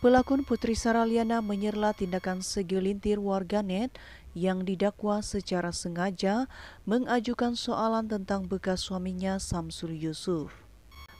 Pelakon Putri Saraliana menyerla tindakan segelintir warganet yang didakwa secara sengaja mengajukan soalan tentang bekas suaminya Samsul Yusuf.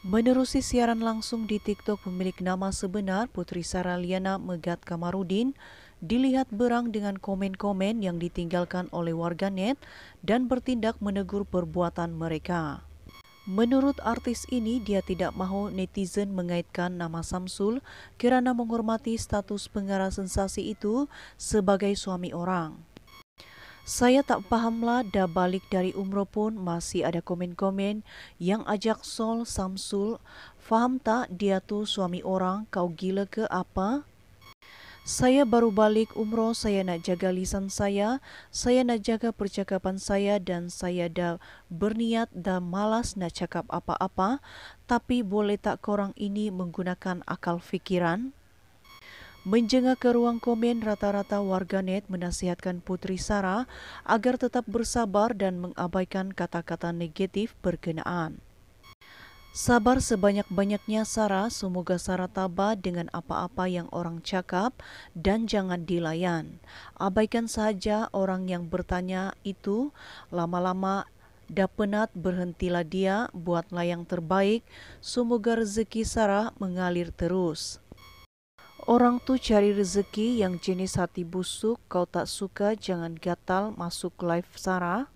Menerusi siaran langsung di TikTok pemilik nama sebenar Putri Saraliana Megat Kamarudin, dilihat berang dengan komen-komen yang ditinggalkan oleh warganet dan bertindak menegur perbuatan mereka. Menurut artis ini, dia tidak mahu netizen mengaitkan nama Samsul kerana menghormati status pengarah sensasi itu sebagai suami orang. Saya tak fahamlah dah balik dari umroh pun masih ada komen-komen yang ajak Sol Samsul. Faham tak dia tu suami orang kau gila ke apa? Saya baru balik umroh, saya nak jaga lisan saya, saya nak jaga percakapan saya dan saya dah berniat dan malas nak cakap apa-apa, tapi boleh tak korang ini menggunakan akal fikiran? Menjengah ke ruang komen rata-rata warganet menasihatkan Putri Sarah agar tetap bersabar dan mengabaikan kata-kata negatif berkenaan. Sabar sebanyak-banyaknya Sarah, semoga Sarah tabah dengan apa-apa yang orang cakap dan jangan dilayan. Abaikan saja orang yang bertanya itu, lama-lama dah penat berhentilah dia, buatlah yang terbaik, semoga rezeki Sarah mengalir terus. Orang tuh cari rezeki yang jenis hati busuk, kau tak suka, jangan gatal masuk live Sarah.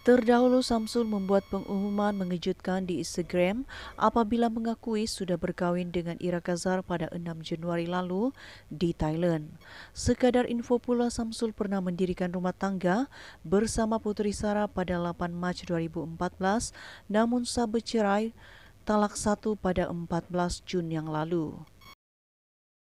Terdahulu Samsul membuat pengumuman mengejutkan di Instagram apabila mengakui sudah berkahwin dengan Ira Kazar pada 6 Januari lalu di Thailand. Sekadar info pula Samsul pernah mendirikan rumah tangga bersama putri Sara pada 8 Mac 2014 namun sah bercerai talak satu pada 14 Jun yang lalu.